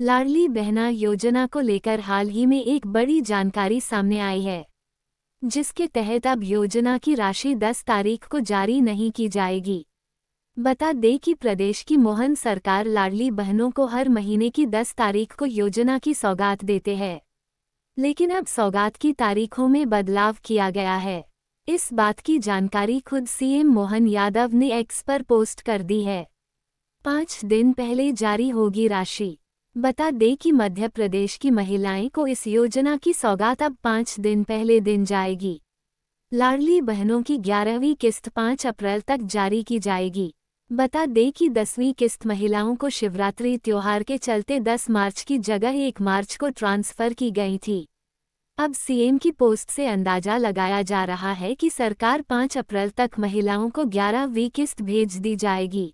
लाडली बहना योजना को लेकर हाल ही में एक बड़ी जानकारी सामने आई है जिसके तहत अब योजना की राशि 10 तारीख को जारी नहीं की जाएगी बता दें कि प्रदेश की मोहन सरकार लाडली बहनों को हर महीने की 10 तारीख को योजना की सौगात देते हैं लेकिन अब सौगात की तारीखों में बदलाव किया गया है इस बात की जानकारी खुद सीएम मोहन यादव ने एक्स पर पोस्ट कर दी है पाँच दिन पहले जारी होगी राशि बता दें कि मध्य प्रदेश की महिलाएं को इस योजना की सौगात अब पाँच दिन पहले दिन जाएगी लाडली बहनों की ग्यारहवीं किस्त पाँच अप्रैल तक जारी की जाएगी बता दें कि दसवीं किस्त महिलाओं को शिवरात्रि त्योहार के चलते दस मार्च की जगह एक मार्च को ट्रांसफ़र की गई थी अब सीएम की पोस्ट से अंदाजा लगाया जा रहा है कि सरकार पाँच अप्रैल तक महिलाओं को ग्यारहवीं किस्त भेज दी जाएगी